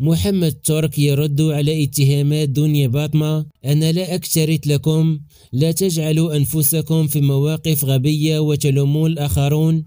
محمد ترك يرد على اتهامات دنيا باطمة أنا لا أكترث لكم لا تجعلوا أنفسكم في مواقف غبية وتلوموا الآخرون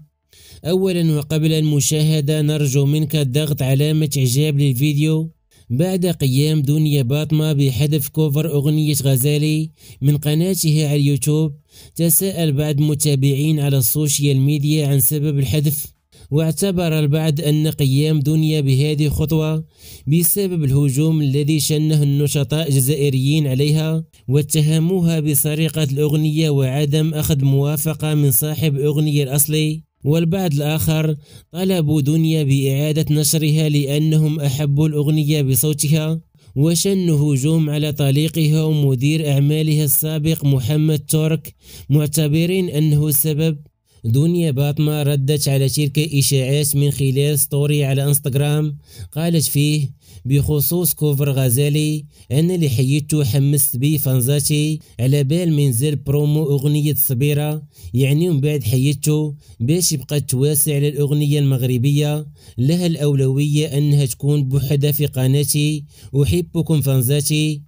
أولا وقبل المشاهدة نرجو منك الضغط علامة إعجاب للفيديو بعد قيام دنيا باطمة بحذف كوفر أغنية غزالي من قناتها على اليوتيوب تساءل بعض المتابعين على السوشيال ميديا عن سبب الحذف واعتبر البعض أن قيام دنيا بهذه الخطوة بسبب الهجوم الذي شنه النشطاء الجزائريين عليها واتهموها بسرقة الأغنية وعدم أخذ موافقة من صاحب الأغنية الأصلي والبعض الآخر طلبوا دنيا بإعادة نشرها لأنهم أحبوا الأغنية بصوتها وشن هجوم على طليقها ومدير أعمالها السابق محمد ترك معتبرين أنه السبب دنيا باطمة ردت على تلك إشاعات من خلال ستوري على انستغرام قالت فيه بخصوص كوفر غزالي أنا اللي حيدتو حمست بيه فانزاتي على بال منزل برومو أغنية صبيرة يعني من بعد حيدتو باش يبقى تواسع للأغنية المغربية لها الأولوية أنها تكون بحدة في قناتي أحبكم فانزاتي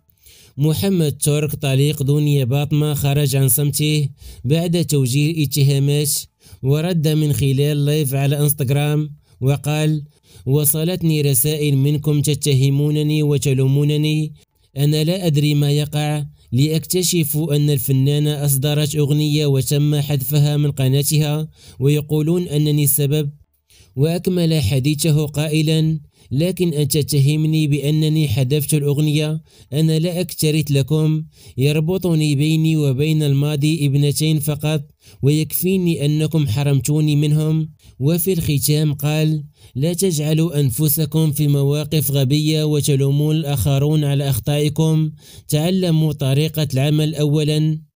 محمد ترك طليق دنيا باطمة خرج عن صمته بعد توجيه اتهامات ورد من خلال لايف على انستغرام وقال وصلتني رسائل منكم تتهمونني وتلومونني أنا لا أدري ما يقع لأكتشف أن الفنانة أصدرت أغنية وتم حذفها من قناتها ويقولون أنني السبب وأكمل حديثه قائلا لكن أن تتهمني بأنني حذفت الأغنية أنا لا أكترث لكم يربطني بيني وبين الماضي ابنتين فقط ويكفيني أنكم حرمتوني منهم وفي الختام قال لا تجعلوا أنفسكم في مواقف غبية وتلومون الآخرون على أخطائكم تعلموا طريقة العمل أولاً